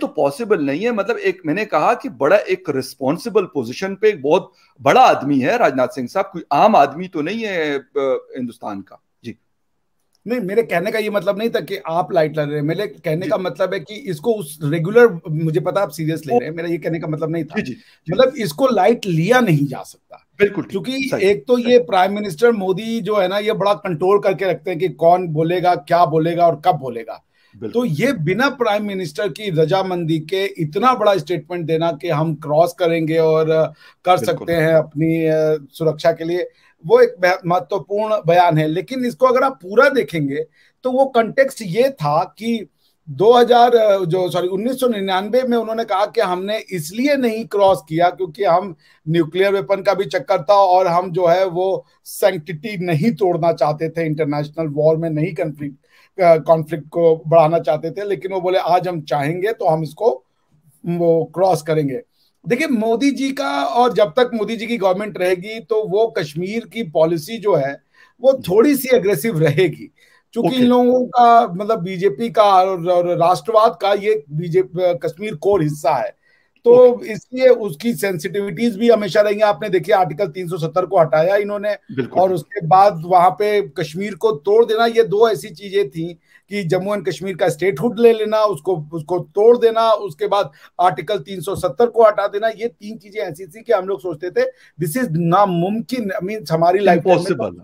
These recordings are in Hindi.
तो पॉसिबल नहीं है मतलब एक मैंने कहा कि बड़ा एक रिस्पॉन्सिबल पोजिशन पे एक बहुत बड़ा आदमी है राजनाथ सिंह साहब कोई आम आदमी तो नहीं है हिंदुस्तान का जी नहीं मेरे कहने का ये मतलब नहीं था कि आप लाइट ला रहे हैं मेरे कहने का मतलब है कि इसको उस रेगुलर मुझे पता आप सीरियस ले रहे हैं मेरा ये कहने का मतलब नहीं था जी, जी, मतलब इसको लाइट लिया नहीं जा सकता बिल्कुल क्योंकि एक तो ये प्राइम मिनिस्टर मोदी जो है ना ये बड़ा कंट्रोल करके रखते हैं कि कौन बोलेगा क्या बोलेगा और कब बोलेगा तो ये बिना प्राइम मिनिस्टर की रजामंदी के इतना बड़ा स्टेटमेंट देना कि हम क्रॉस करेंगे और कर सकते हैं अपनी सुरक्षा के लिए वो एक महत्वपूर्ण बयान है लेकिन इसको अगर आप पूरा देखेंगे तो वो कंटेक्स्ट ये था कि 2000 जो सॉरी उन्नीस में उन्होंने कहा कि हमने इसलिए नहीं क्रॉस किया क्योंकि हम न्यूक्लियर वेपन का भी चक्कर था और हम जो है वो सेंटिटी नहीं तोड़ना चाहते थे इंटरनेशनल वॉर में नहीं कंप्लीट कॉन्फ्लिक्ट को बढ़ाना चाहते थे लेकिन वो बोले आज हम चाहेंगे तो हम इसको वो क्रॉस करेंगे देखिए मोदी जी का और जब तक मोदी जी की गवर्नमेंट रहेगी तो वो कश्मीर की पॉलिसी जो है वो थोड़ी सी एग्रेसिव रहेगी चूंकि okay. इन लोगों का मतलब बीजेपी का और राष्ट्रवाद का ये बीजेपी कश्मीर कोर हिस्सा है तो इसलिए उसकी सेंसिटिविटीज भी हमेशा है आपने देखिए आर्टिकल 370 को हटाया इन्होंने और उसके बाद वहां पे कश्मीर को तोड़ देना ये दो ऐसी चीजें थी कि जम्मू एंड कश्मीर का स्टेटहुड ले लेना उसको उसको तोड़ देना उसके बाद आर्टिकल 370 को हटा देना ये तीन चीजें ऐसी थी कि हम लोग सोचते थे दिस इज नामुमकिन मीन हमारी लाइफ पॉसिबल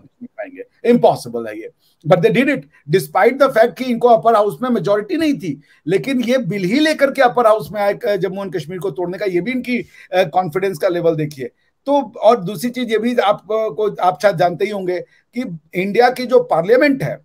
इम्पॉसिबल है ये but they did it despite the fact कि इनको अपर हाउस में मेजोरिटी नहीं थी लेकिन ये बिल ही लेकर के अपर हाउस में आए जम्मू एंड कश्मीर को तोड़ने का ये भी इनकी कॉन्फिडेंस का लेवल देखिए तो और दूसरी चीज ये भी आप को आप शायद जानते ही होंगे कि इंडिया की जो पार्लियामेंट है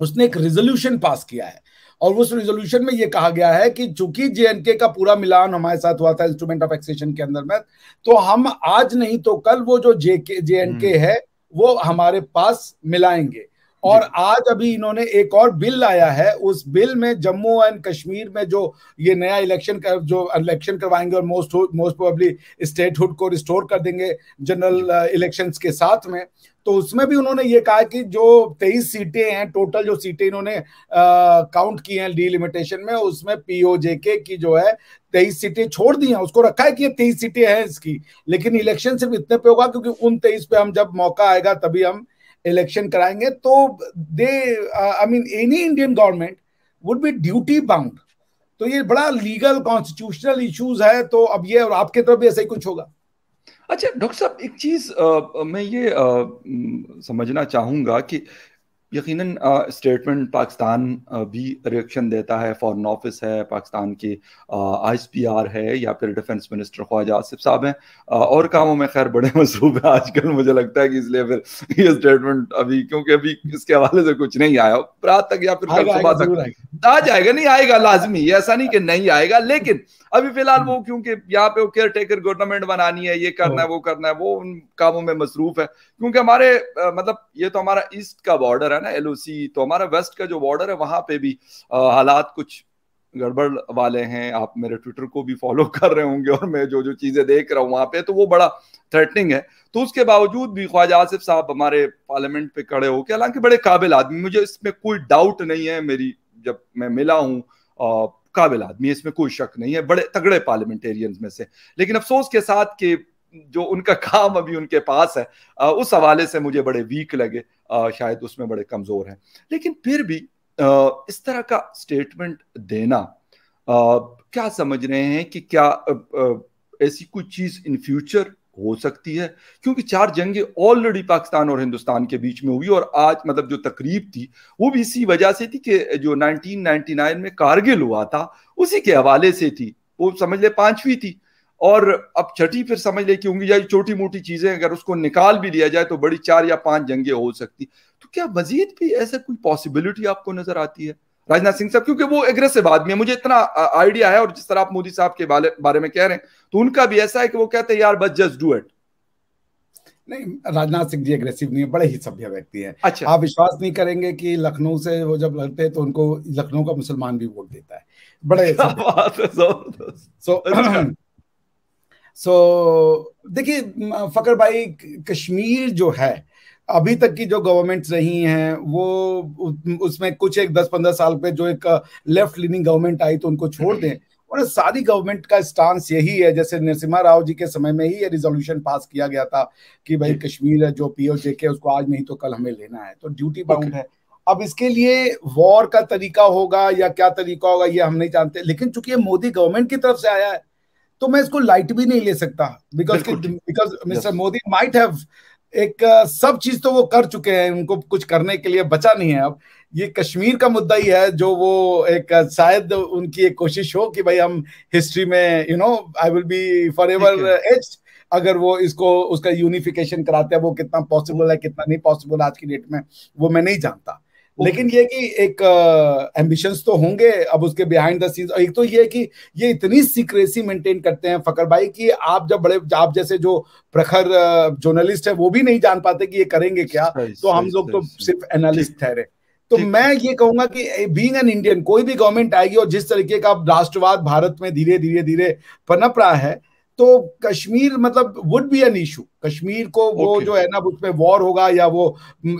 उसने एक रेजोल्यूशन पास किया है और उस रेजोल्यूशन में यह कहा गया है कि चूंकि जेएनके का पूरा मिलान हमारे साथ हुआ था इंस्ट्रूमेंट ऑफ एक्सेशन के अंदर में तो हम आज नहीं तो कल वो जो जेके जेएनके हम्म। है वो हमारे पास मिलाएंगे और आज अभी इन्होंने एक और बिल लाया है उस बिल में जम्मू एंड कश्मीर में जो ये नया इलेक्शन कर, जो इलेक्शन करवाएंगे और मोस्ट मोस्ट प्रोबेबली स्टेटहुड को रिस्टोर कर देंगे जनरल इलेक्शंस uh, के साथ में तो उसमें भी उन्होंने ये कहा कि जो तेईस सीटें हैं टोटल जो सीटें इन्होंने काउंट की हैं डीलिमिटेशन में उसमें पीओजेके की जो है तेईस सीटें छोड़ दी हैं उसको रखा है कि ये तेईस सीटें हैं इसकी लेकिन इलेक्शन सिर्फ इतने पे होगा क्योंकि उन तेईस पे हम जब मौका आएगा तभी हम इलेक्शन कराएंगे तो they I mean any Indian government would be duty bound तो ये बड़ा लीगल कॉन्स्टिट्यूशनल इश्यूज है तो अब ये और आपके तरफ भी ऐसा ही कुछ होगा अच्छा डॉक्टर साहब एक चीज मैं ये आ, समझना चाहूंगा कि यकीन स्टेटमेंट पाकिस्तान भी रिएक्शन देता है फॉरन ऑफिस है पाकिस्तान के आर है या फिर डिफेंस मिनिस्टर ख्वाजा आसिफ साहब हैं और कामों में खैर बड़े मसरूफ है आजकल मुझे लगता है कि इसलिए फिर ये स्टेटमेंट अभी क्योंकि अभी इसके हवाले से कुछ नहीं आया रात तक या फिर कल सुबह तक आ जाएगा नहीं आएगा लाजमी ऐसा नहीं कि नहीं आएगा लेकिन अभी फिलहाल वो क्योंकि यहाँ पे केयर टेकर गवर्नमेंट बनानी है ये करना है वो करना है वो उन कामों में मसरूफ है क्योंकि हमारे मतलब ये तो हमारा ईस्ट का बॉर्डर है ना एल तो हमारा वेस्ट का जो बॉर्डर है वहां पे भी हालात कुछ गड़बड़ वाले हैं आप मेरे ट्विटर को भी फॉलो कर रहे होंगे और मैं जो जो चीजें देख रहा हूँ वहां पे तो वो बड़ा थ्रेटनिंग है तो उसके बावजूद भी ख्वाजा आसिफ साहब हमारे पार्लियामेंट पे खड़े होके हालांकि बड़े काबिल आदमी मुझे इसमें कोई डाउट नहीं है मेरी जब मैं मिला हूँ काबिल आदमी इसमें कोई शक नहीं है बड़े तगड़े पार्लियामेंटेरियंस में से लेकिन अफसोस के साथ के जो उनका काम अभी उनके पास है उस हवाले से मुझे बड़े वीक लगे शायद उसमें बड़े कमज़ोर हैं लेकिन फिर भी इस तरह का स्टेटमेंट देना क्या समझ रहे हैं कि क्या ऐसी कोई चीज़ इन फ्यूचर हो सकती है क्योंकि चार जंगें ऑलरेडी पाकिस्तान और हिंदुस्तान के बीच में हुई और आज मतलब जो तकरीब थी वो भी इसी वजह से थी कि जो 1999 में कारगिल हुआ था उसी के हवाले से थी वो समझ ले पांचवी थी और अब छठी फिर समझ ले कि होंगी या छोटी मोटी चीजें अगर उसको निकाल भी लिया जाए तो बड़ी चार या पांच जंगे हो सकती तो क्या मजीद भी ऐसा कोई पॉसिबिलिटी आपको नजर आती है राजनाथ सिंह साहब क्योंकि वो एग्रेसिव आदमी है मुझे इतना आइडिया है और जिस तरह आप मोदी साहब के बारे में कह रहे हैं तो उनका भी ऐसा है कि वो कहते हैं यार बस जस्ट डू इट नहीं राजनाथ सिंह जी अग्रेसिव नहीं है बड़े ही सभ्य व्यक्ति हैं अच्छा आप विश्वास नहीं करेंगे कि लखनऊ से वो जब लड़ते हैं तो उनको लखनऊ का मुसलमान भी वोट देता है बड़े सो सो so, देखिए फ़कर भाई कश्मीर जो है अभी तक की जो गवर्नमेंट्स रही हैं वो उसमें कुछ एक दस पंद्रह साल पे जो एक लेफ्ट लीनिंग गवर्नमेंट आई तो उनको छोड़ दें और सारी गवर्नमेंट का स्टांस यही है जैसे नरसिम्हा राव जी के समय में ही ये रिजोल्यूशन पास किया गया था कि भाई कश्मीर है जो पीओ के उसको आज नहीं तो कल हमें लेना है तो ड्यूटी बाउंड है अब इसके लिए वॉर का तरीका होगा या क्या तरीका होगा ये हम नहीं जानते लेकिन चूंकि ये मोदी गवर्नमेंट की तरफ से आया है तो मैं इसको लाइट भी नहीं ले सकता because because mister Modi might have एक uh, सब चीज तो वो कर चुके हैं उनको कुछ करने के लिए बचा नहीं है अब ये कश्मीर का मुद्दा ही है जो वो एक uh, शायद उनकी एक कोशिश हो कि भाई हम हिस्ट्री में you know I will be forever as अगर वो इसको उसका यूनिफिकेशन कराते हैं वो कितना पॉसिबल है कितना नहीं पॉसिबल आज की डेट में वो मैं नहीं जानता लेकिन ये कि एक एम्बिशंस तो होंगे अब उसके बिहाइंड द सीन्स एक तो ये कि ये इतनी सीक्रेसी मेंटेन करते हैं फकर भाई कि आप जब बड़े आप जैसे जो प्रखर जर्नलिस्ट है वो भी नहीं जान पाते कि ये करेंगे क्या तो हम लोग तो सिर्फ एनालिस्ट ठहरे तो मैं ये कहूंगा कि बीइंग एन इंडियन कोई भी गवर्नमेंट आएगी और जिस तरीके का राष्ट्रवाद भारत में धीरे धीरे धीरे पनप रहा है तो कश्मीर मतलब would be an issue Kashmir को वो okay. जो है ना उसमें वॉर होगा या वो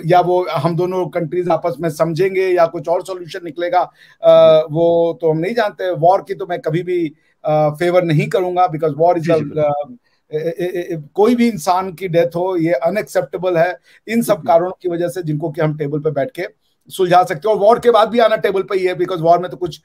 या वो हम दोनों कंट्रीज आपस में समझेंगे या कुछ और सॉल्यूशन निकलेगा आ, hmm. वो तो हम नहीं जानते वॉर की तो मैं कभी भी आ, फेवर नहीं करूंगा बिकॉज वॉर इज कोई भी इंसान की डेथ हो ये अनएक्सेप्टेबल है इन सब hmm. कारणों की वजह से जिनको कि हम टेबल पर बैठ के सुलझा सकते हो और वॉर के बाद भी आना टेबल पर ही है बिकॉज वॉर में तो कुछ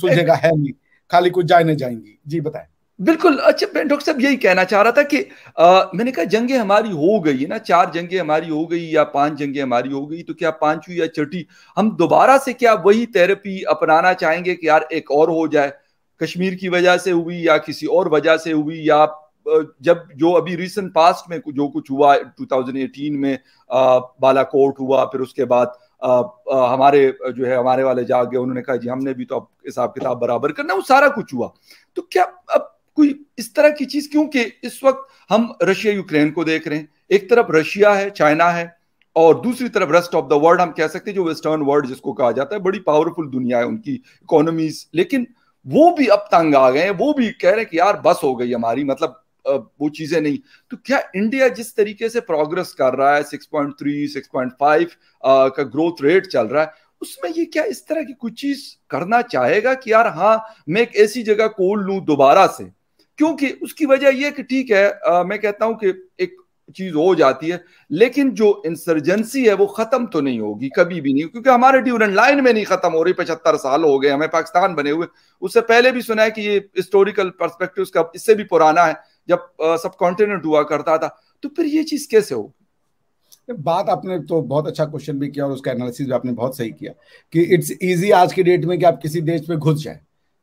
सुलझेगा है नहीं खाली कुछ जाने जाएंगी जी बताएं बिल्कुल अच्छा डॉक्टर साहब यही कहना चाह रहा था कि आ, मैंने कहा जंगे हमारी हो गई है ना चार जंगे हमारी हो गई या पांच जंगे हमारी हो गई तो क्या पांचवी या छठी हम दोबारा से क्या वही थेरेपी अपनाना चाहेंगे कि यार एक और हो जाए कश्मीर की वजह से हुई या किसी और वजह से हुई या जब जो अभी रिसेंट पास्ट में जो कुछ हुआ 2018 में बालाकोट हुआ फिर उसके बाद आ, आ, हमारे जो है हमारे वाले जाग गए उन्होंने कहा जी हमने भी तो अब हिसाब किताब बराबर करना वो सारा कुछ हुआ तो क्या अब कोई इस तरह की चीज क्योंकि इस वक्त हम रशिया यूक्रेन को देख रहे हैं एक तरफ रशिया है चाइना है और दूसरी तरफ रेस्ट ऑफ द वर्ल्ड हम कह सकते हैं जो वेस्टर्न वर्ल्ड जिसको कहा जाता है बड़ी पावरफुल दुनिया है उनकी इकोनॉमीज लेकिन वो भी अब तंग आ गए हैं वो भी कह रहे हैं कि यार बस हो गई हमारी मतलब वो चीजें नहीं तो क्या इंडिया जिस तरीके से प्रोग्रेस कर रहा है 6.3 6.5 का ग्रोथ रेट चल रहा है उसमें ये क्या इस तरह की कुछ चीज करना चाहेगा कि यार हाँ मैं एक ऐसी जगह खोल लू दोबारा से क्योंकि उसकी वजह यह कि ठीक है आ, मैं कहता हूं कि एक चीज हो जाती है लेकिन जो इंसर्जेंसी है वो खत्म तो नहीं होगी कभी भी नहीं क्योंकि हमारे ड्यूरेंट लाइन में नहीं खत्म हो रही पचहत्तर साल हो गए हमें पाकिस्तान बने हुए उससे पहले भी सुना है कि ये हिस्टोरिकल परस्पेक्टिव का इससे भी पुराना है जब सब कॉन्टिनेंट हुआ करता था तो फिर ये चीज कैसे होगी बात आपने तो बहुत अच्छा क्वेश्चन भी किया और उसका एनालिसिस भी आपने बहुत सही किया कि इट्स इजी आज के डेट में कि आप किसी देश में घुस जाए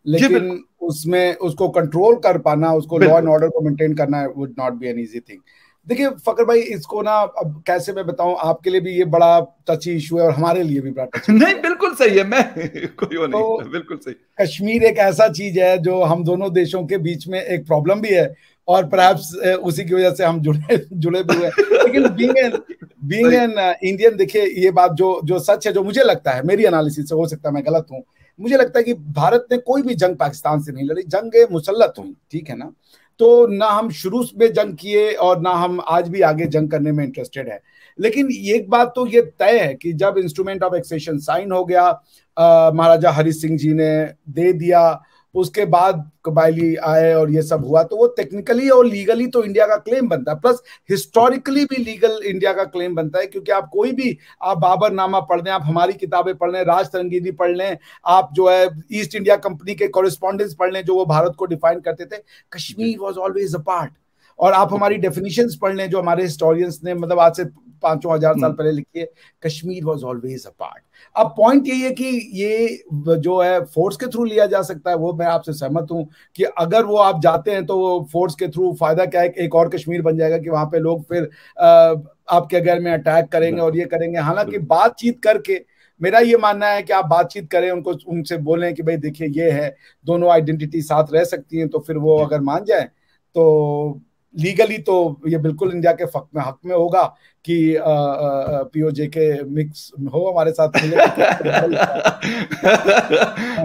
लेकिन उसमें उसको कंट्रोल कर पाना उसको लॉ एंड ऑर्डर को मेंटेन करना would not be an easy thing देखिए फकर भाई इसको ना अब कैसे मैं बताऊं आपके लिए भी ये बड़ा टची इशू है और हमारे लिए भी बड़ा टची नहीं बिल्कुल सही है मैं कोई वो नहीं तो, बिल्कुल सही कश्मीर एक ऐसा चीज है जो हम दोनों देशों के बीच में एक प्रॉब्लम भी है और परहैप्स उसी की वजह से हम जुड़े जुड़े भी हुए लेकिन being an being an Indian देखिए ये बात जो जो सच है जो मुझे लगता है मेरी एनालिसिस से हो सकता है मैं गलत हूँ मुझे लगता है कि भारत ने कोई भी जंग पाकिस्तान से नहीं लड़ी जंग मुसलत हुई ठीक है ना तो ना हम शुरू में जंग किए और ना हम आज भी आगे जंग करने में इंटरेस्टेड है लेकिन एक बात तो ये तय है कि जब इंस्ट्रूमेंट ऑफ एक्सेशन साइन हो गया महाराजा हरि सिंह जी ने दे दिया उसके बाद कबायली आए और ये सब हुआ तो वो टेक्निकली और लीगली तो इंडिया का क्लेम बनता है प्लस हिस्टोरिकली भी लीगल इंडिया का क्लेम बनता है क्योंकि आप कोई भी आप बाबर नामा पढ़ लें आप हमारी किताबें पढ़ लें राज तरंगीदी पढ़ लें आप जो है ईस्ट इंडिया कंपनी के कॉरेस्पॉन्डेंस पढ़ लें जो वो भारत को डिफाइन करते थे Kashmir was always a part और आप हमारी डेफिनेशन पढ़ लें जो हमारे हिस्टोरियंस ने मतलब आज से पाँचों हजार साल हम्म। पहले लिखी है Kashmir was always a part अब पॉइंट यही है कि ये जो है फोर्स के थ्रू लिया जा सकता है वो मैं आपसे सहमत हूँ कि अगर वो आप जाते हैं तो फोर्स के थ्रू फायदा क्या है एक और कश्मीर बन जाएगा कि वहां पे लोग फिर आपके घर में अटैक करेंगे और ये करेंगे हालांकि बातचीत करके मेरा ये मानना है कि आप बातचीत करें उनको उनसे बोलें कि भाई देखिए ये है दोनों आइडेंटिटी साथ रह सकती हैं तो फिर वो अगर मान जाए तो लीगली तो ये बिल्कुल इंडिया के हक में हक में होगा कि पीओजे के मिक्स हो हमारे साथ आ,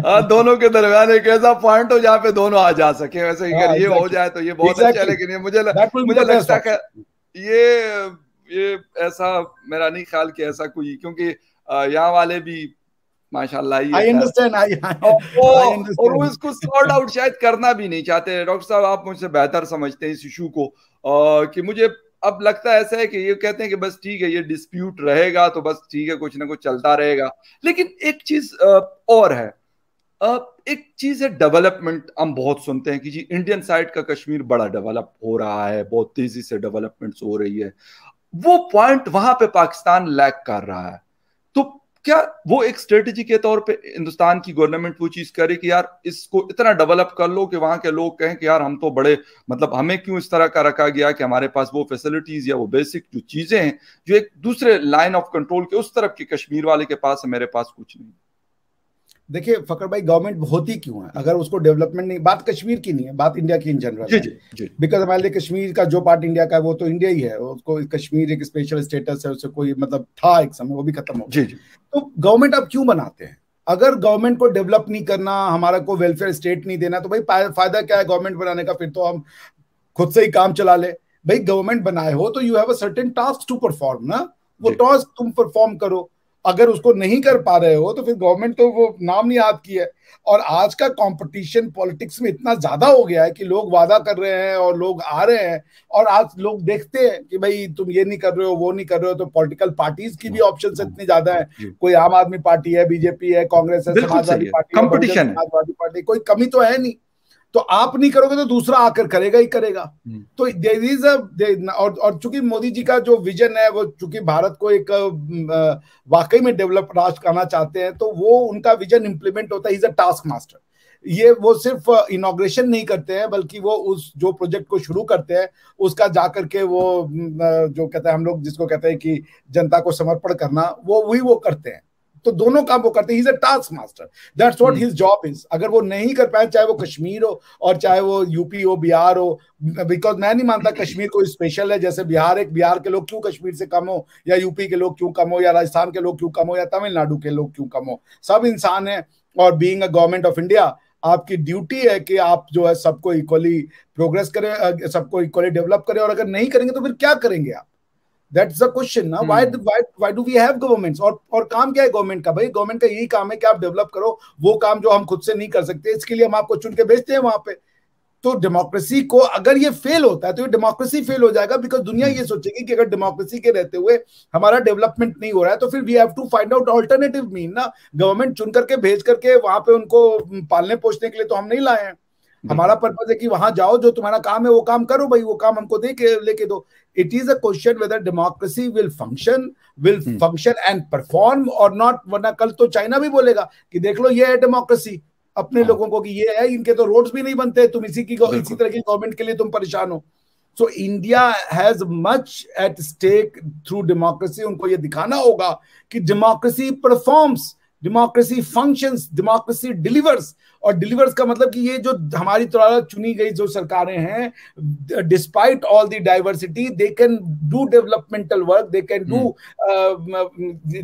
हाँ, दोनों के दरमियान एक ऐसा पॉइंट हो जहाँ पे दोनों आ जा सके वैसे आ, हाँ, अगर ये हो जाए तो ये बहुत अच्छा है लेकिन ये मुझे मुझे लगता है ये ये ऐसा मेरा नहीं ख्याल कि ऐसा कोई क्योंकि यहाँ वाले भी करना भी नहीं चाहते डॉक्टर साहब आप मुझसे बेहतर समझते हैं इस इशू को आ, कि मुझे अब लगता है ऐसा है कि ये कहते हैं कि बस ठीक है ये डिस्प्यूट रहेगा तो बस ठीक है कुछ ना कुछ चलता रहेगा लेकिन एक चीज और है एक चीज है डेवलपमेंट हम बहुत सुनते हैं कि जी इंडियन साइड का कश्मीर बड़ा डेवलप हो रहा है बहुत तेजी से डेवलपमेंट हो रही है वो पॉइंट वहां पे पाकिस्तान लैक कर रहा है तो क्या वो एक स्ट्रेटेजी के तौर पे हिंदुस्तान की गवर्नमेंट वो चीज करे कि यार इसको इतना डेवलप कर लो कि वहां के लोग कहें कि यार हम तो बड़े मतलब हमें क्यों इस तरह का रखा गया कि हमारे पास वो फैसिलिटीज या वो बेसिक जो चीजें हैं जो एक दूसरे लाइन ऑफ कंट्रोल के उस तरफ के कश्मीर वाले के पास है मेरे पास कुछ नहीं देखिए फकर भाई गवर्नमेंट होती क्यों है अगर उसको डेवलपमेंट नहीं बात कश्मीर की नहीं है बात इंडिया की इन जनरल बिकॉज हमारे लिए कश्मीर का जो पार्ट इंडिया का है वो तो इंडिया ही है उसको कश्मीर एक स्पेशल स्टेटस है उससे कोई मतलब था एक समय वो भी खत्म हो जी जी तो गवर्नमेंट अब क्यों बनाते हैं अगर गवर्नमेंट को डेवलप नहीं करना हमारा को वेलफेयर स्टेट नहीं देना तो भाई फायदा क्या है गवर्नमेंट बनाने का फिर तो हम खुद से ही काम चला ले भाई गवर्नमेंट बनाए हो तो you have a certain task to perform ना वो टास्क तुम परफॉर्म करो अगर उसको नहीं कर पा रहे हो तो फिर गवर्नमेंट तो वो नाम नहीं याद की है और आज का कंपटीशन पॉलिटिक्स में इतना ज्यादा हो गया है कि लोग वादा कर रहे हैं और लोग आ रहे हैं और आज लोग देखते हैं कि भाई तुम ये नहीं कर रहे हो वो नहीं कर रहे हो तो पॉलिटिकल पार्टीज की भी ऑप्शन इतनी ज्यादा है कोई आम आदमी पार्टी है बीजेपी है कांग्रेस है समाजवादी पार्टी समाजवादी पार्टी कोई कमी तो है नहीं तो आप नहीं करोगे तो दूसरा आकर करेगा ही करेगा हम्म। तो देर इज और, और चूंकि मोदी जी का जो विजन है वो चूंकि भारत को एक वाकई में डेवलप राष्ट्र करना चाहते हैं तो वो उनका विजन इम्प्लीमेंट होता है इज अ टास्क मास्टर ये वो सिर्फ इनोग्रेशन नहीं करते हैं बल्कि वो उस जो प्रोजेक्ट को शुरू करते हैं उसका जा करके वो जो कहते हैं हम लोग जिसको कहते हैं कि जनता को समर्पण करना वो वही वो करते हैं तो दोनों काम वो करते हैं task master that's what his job is अगर वो नहीं कर पाए चाहे वो कश्मीर हो और चाहे वो यूपी हो बिहार हो बिकॉज मैं नहीं मानता कश्मीर कोई स्पेशल है जैसे बिहार एक बिहार के लोग क्यों कश्मीर से कम हो या यूपी के लोग क्यों कम हो या राजस्थान के लोग क्यों कम हो या तमिलनाडु के लोग क्यों कम हो सब इंसान है और being a government of India आपकी ड्यूटी है कि आप जो है सबको इक्वली प्रोग्रेस करें सबको इक्वली डेवलप करें और अगर नहीं करेंगे तो फिर क्या करेंगे आप दैट्स अ क्वेश्चन ना why why do we have governments और और काम क्या है गवर्नमेंट का भाई गवर्नमेंट का यही काम है कि आप डेवलप करो वो काम जो हम खुद से नहीं कर सकते इसके लिए हम आपको चुन के भेजते हैं वहां पे तो डेमोक्रेसी को अगर ये फेल होता है तो ये डेमोक्रेसी फेल हो जाएगा बिकॉज दुनिया ये hmm. सोचेगी कि अगर डेमोक्रेसी के रहते हुए हमारा डेवलपमेंट नहीं हो रहा है तो फिर we have to find out alternative mean ना गवर्नमेंट चुन करके भेज करके वहां पे उनको पालने पोषने के लिए तो हम नहीं लाए हैं हम्म। हमारा पर्पज है कि वहां जाओ जो तुम्हारा काम है वो काम करो भाई वो काम हमको दे के लेके दो it is a question whether democracy will function will function and perform or not वरना कल तो चाइना भी बोलेगा कि देख लो ये है डेमोक्रेसी अपने हाँ। लोगों को कि ये है इनके तो रोड्स भी नहीं बनते तुम इसी की इसी तरह की गवर्नमेंट के लिए तुम परेशान हो so India has much at stake through democracy उनको ये दिखाना होगा कि democracy performs democracy functions democracy delivers और डिलीवर्स का मतलब कि ये जो हमारी द्वारा चुनी गई जो सरकारें हैं despite all the diversity they can do developmental work they can do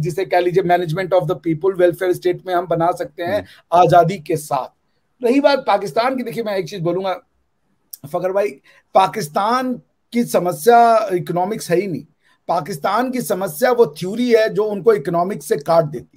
जिसे कह लीजिए management of the people welfare state में हम बना सकते हैं हम्म। आजादी के साथ रही बात पाकिस्तान की देखिए मैं एक चीज बोलूंगा फकर भाई पाकिस्तान की समस्या इकोनॉमिक्स है ही नहीं पाकिस्तान की समस्या वो थ्योरी है जो उनको इकोनॉमिक्स से काट देती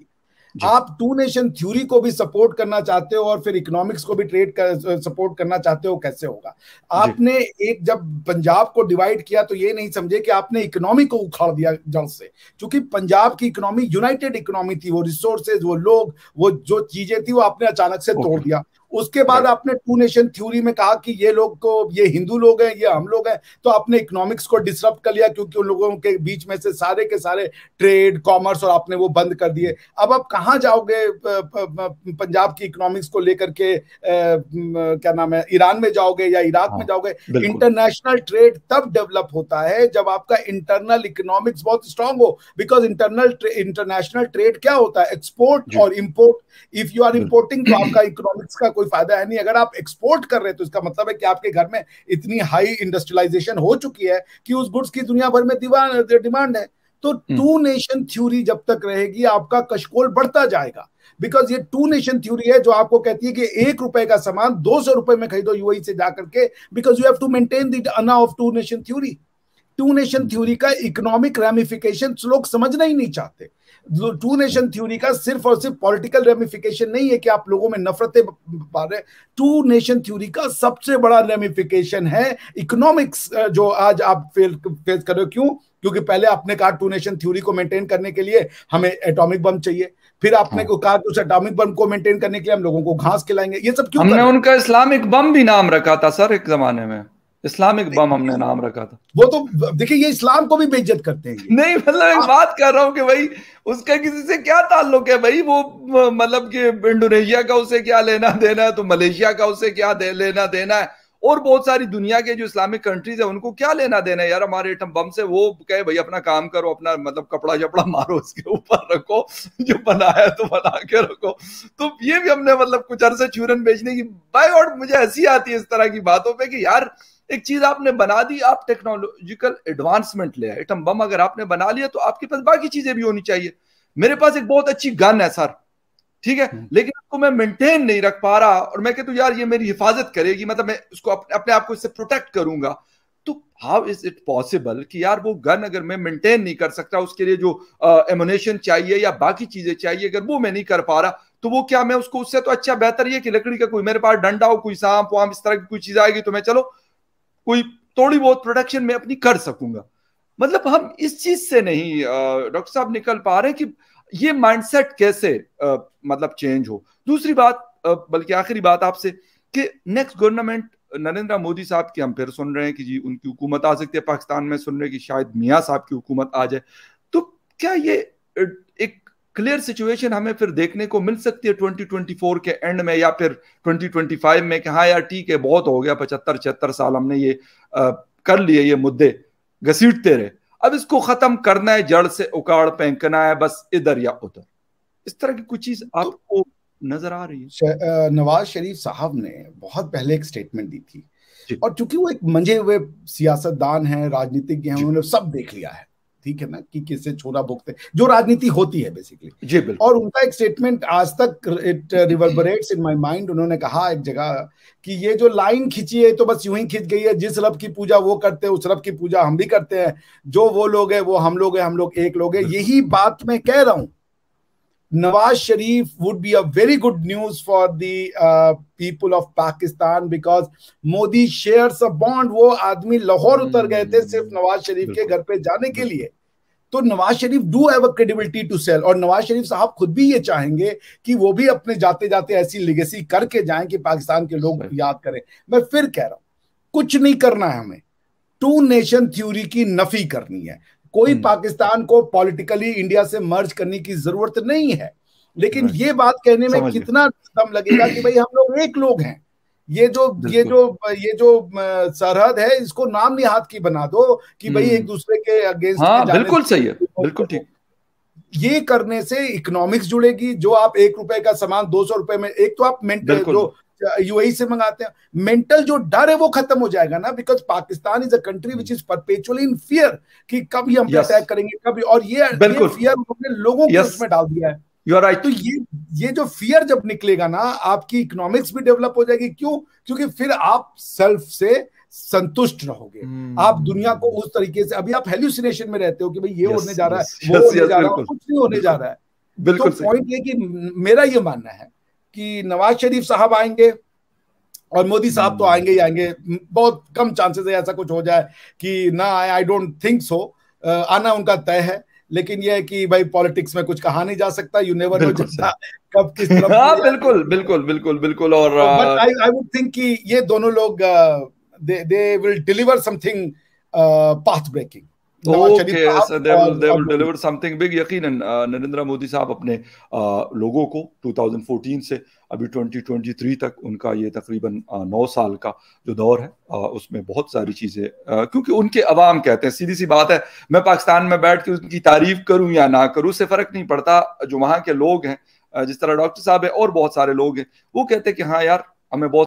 आप टू नेशन थ्योरी को भी सपोर्ट करना चाहते हो और फिर इकोनॉमिक्स को भी ट्रेड कर, सपोर्ट करना चाहते हो कैसे होगा आपने एक जब पंजाब को डिवाइड किया तो ये नहीं समझे कि आपने इकोनॉमी को उखाड़ दिया जड़ से क्योंकि पंजाब की इकोनॉमी यूनाइटेड इकोनॉमी थी वो रिसोर्सेज वो लोग वो जो चीजें थी वो आपने अचानक से तोड़ दिया उसके बाद आपने टू नेशन थ्योरी में कहा कि ये लोग को ये हिंदू लोग हैं ये हम लोग हैं तो आपने इकोनॉमिक्स को डिस्टर्ब कर लिया क्योंकि उन लोगों के बीच में से सारे के सारे ट्रेड कॉमर्स और आपने वो बंद कर दिए अब आप कहाँ जाओगे पंजाब की इकोनॉमिक्स को लेकर के क्या नाम है ईरान में जाओगे या इराक में हाँ, जाओगे इंटरनेशनल ट्रेड तब डेवलप होता है जब आपका इंटरनल इकोनॉमिक्स बहुत स्ट्रांग हो बिकॉज इंटरनल इंटरनेशनल ट्रेड क्या होता है एक्सपोर्ट और import if you are importing तो आपका इकोनॉमिक्स का कोई कोई फायदा है नहीं अगर आप एक्सपोर्ट कर रहे हैं तो इसका मतलब है कि आपके घर में इतनी हाई इंडस्ट्रियलाइजेशन हो चुकी है कि उस गुड्स की दुनिया भर में डिमांड है तो टू नेशन थ्योरी जब तक रहेगी आपका कशकोल बढ़ता जाएगा बिकॉज ये टू नेशन थ्योरी है जो आपको कहती है कि एक रुपए का सामान दो सौ रुपए में खरीदो यूएई e से जाकर के because you have to maintain the अना of two nation theory two nation theory का इकोनॉमिक रेमिफिकेशन लोग समझना ही नहीं चाहते टू नेशन थ्योरी का सिर्फ और सिर्फ पॉलिटिकल रेमिफिकेशन नहीं है कि आप लोगों में नफरतें पा रहे टू नेशन थ्योरी का सबसे बड़ा रेमिफिकेशन है इकोनॉमिक्स जो आज आप फेस कर रहे हो क्यों क्योंकि पहले आपने कहा टू नेशन थ्योरी को मेंटेन करने के लिए हमें एटॉमिक बम चाहिए फिर आपने को हाँ। कहा कि उस एटॉमिक बम को मेंटेन करने के लिए हम लोगों को घास खिलाएंगे ये सब क्यों हमने उनका इस्लामिक बम भी नाम रखा था सर एक जमाने में इस्लामिक बम हमने नाम रखा था वो तो देखिए ये इस्लाम को भी बेइज्जत करते हैं नहीं मतलब मैं बात कर रहा हूँ कि भाई उसका किसी से क्या ताल्लुक है भाई वो मतलब कि इंडोनेशिया का उसे क्या लेना देना है तो मलेशिया का उसे क्या दे, लेना देना है और बहुत सारी दुनिया के जो इस्लामिक कंट्रीज है उनको क्या लेना देना है यार हमारे एटम बम से वो कहे भाई अपना काम करो अपना मतलब कपड़ा जपड़ा मारो उसके ऊपर रखो जो बनाया तो बना के रखो तो ये भी हमने मतलब कुछ अरसे चूरन बेचने की भाई और मुझे हंसी आती है इस तरह की बातों पर कि यार एक चीज आपने बना दी आप टेक्नोलॉजिकल एडवांसमेंट ले एटम बम अगर आपने बना लिया तो आपके पास बाकी चीजें भी होनी चाहिए मेरे पास एक बहुत अच्छी गन है सर ठीक है हम्म। लेकिन उसको मैं मेंटेन नहीं रख पा रहा और मैं कहता हूँ यार ये मेरी हिफाजत करेगी मतलब मैं उसको अपने अपने आप को इससे प्रोटेक्ट करूंगा तो हाउ इज इट पॉसिबल कि यार वो गन अगर मैं मेंटेन नहीं कर सकता उसके लिए जो एमोनेशन चाहिए या बाकी चीजें चाहिए अगर वो मैं नहीं कर पा रहा तो वो क्या मैं उसको उससे तो अच्छा बेहतर ये कि लकड़ी का कोई मेरे पास डंडा हो कोई सांप वाम इस तरह की कोई चीज आएगी तो मैं चलो कोई थोड़ी बहुत प्रोडक्शन में अपनी कर सकूंगा मतलब हम इस चीज से नहीं डॉक्टर साहब निकल पा रहे कि ये माइंडसेट कैसे आ, मतलब चेंज हो दूसरी बात बल्कि आखिरी बात आपसे कि नेक्स्ट गवर्नमेंट नरेंद्र मोदी साहब की हम फिर सुन रहे हैं कि जी उनकी हुकूमत आ सकती है पाकिस्तान में सुन रहे हैं कि शायद मियाँ साहब की हुकूमत आ जाए तो क्या ये एक क्लियर सिचुएशन हमें फिर देखने को मिल सकती है 2024 के एंड में या फिर 2025 में कि हाँ यार ठीक है बहुत हो गया पचहत्तर छिहत्तर साल हमने ये आ, कर लिए ये मुद्दे घसीटते रहे अब इसको खत्म करना है जड़ से उकाड़ फेंकना है बस इधर या उधर इस तरह की कुछ चीज तो- आपको नजर आ रही है नवाज शरीफ साहब ने बहुत पहले एक स्टेटमेंट दी थी और चूंकि वो एक मंजे हुए सियासतदान हैं राजनीतिज्ञ हैं उन्होंने सब देख लिया है ठीक है ना कि किससे छोरा भुगते जो राजनीति होती है बेसिकली जी बिल्कुल और उनका एक स्टेटमेंट आज तक it reverberates in my mind उन्होंने कहा एक जगह कि ये जो लाइन खींची है तो बस यूं ही खींच गई है जिस रब की पूजा वो करते हैं उस रब की पूजा हम भी करते हैं जो वो लोग है वो हम लोग है हम लोग एक लोग है यही बात मैं कह रहा हूं Nawaz Sharif would be a very good news for the people of Pakistan because Modi shares a bond वो आदमी लाहौर उतर गए थे हम्म, सिर्फ नवाज शरीफ के घर पे जाने के लिए तो Nawaz Sharif do have credibility to sell और नवाज शरीफ साहब खुद भी ये चाहेंगे कि वो भी अपने जाते जाते ऐसी लिगेसी करके जाएं कि पाकिस्तान के लोग याद करें मैं फिर कह रहा हूं कुछ नहीं करना है हमें टू नेशन थ्योरी की नफी करनी है कोई हम्म। पाकिस्तान को पॉलिटिकली इंडिया से मर्ज करने की जरूरत नहीं है लेकिन ये बात कहने में कितना दम लगेगा कि भाई हम लोग एक लोग हैं ये जो ये जो ये जो सरहद है इसको नाम निहात की बना दो कि भाई एक हम्म। दूसरे के अगेंस्ट हाँ, बिल्कुल सही है बिल्कुल ठीक ये करने से इकोनॉमिक्स जुड़ेगी जो आप एक रुपए का सामान दो सौ रुपए में एक तो आप मेंटल जो यूएई e से मंगाते हैं मेंटल जो डर है वो खत्म हो जाएगा ना because Pakistan is a country which is perpetually in fear कि कभी हम अटैक करेंगे कभी और ये, ये फियर उन्होंने लोगों के को उसमें डाल दिया है यू आर राइट तो ये ये जो फियर जब निकलेगा ना आपकी इकोनॉमिक्स भी डेवलप हो जाएगी क्यों क्योंकि फिर आप सेल्फ से संतुष्ट रहोगे hmm. आप दुनिया को उस तरीके से अभी आप हेल्यूसिनेशन में रहते हो कि भाई ये yes, होने जा रहा है yes, वो yes, होने yes, जा रहा है कुछ नहीं होने जा रहा है बिल्कुल तो पॉइंट ये कि मेरा ये मानना है कि नवाज शरीफ साहब आएंगे और मोदी साहब तो हम्म। आएंगे ही आएंगे बहुत कम चांसेस है ऐसा कुछ हो जाए कि ना आए आई डोंट थिंक सो आना उनका तय है लेकिन यह है कि भाई पॉलिटिक्स में कुछ कहा नहीं जा सकता यू नेवर नो कब किस तरफ हाँ, बिल्कुल बिल्कुल बिल्कुल बिल्कुल और आई आई वुड थिंक कि ये दोनों लोग they they will deliver something path breaking deliver something big यकीनन नरेंद्र मोदी साहब अपने uh, लोगों को 2014 से अभी 2023 तक उनका ये तकरीबन uh, नौ साल का जो दौर है uh, उसमें बहुत सारी चीज़ें क्योंकि उनके अवाम कहते हैं सीधी सी बात है मैं पाकिस्तान में बैठ के उनकी तारीफ करूं या ना करूं उससे फ़र्क नहीं पड़ता जो वहाँ के लोग हैं जिस तरह डॉक्टर साहब है और बहुत सारे लोग हैं वो कहते हैं कि हाँ यार हमें बहुत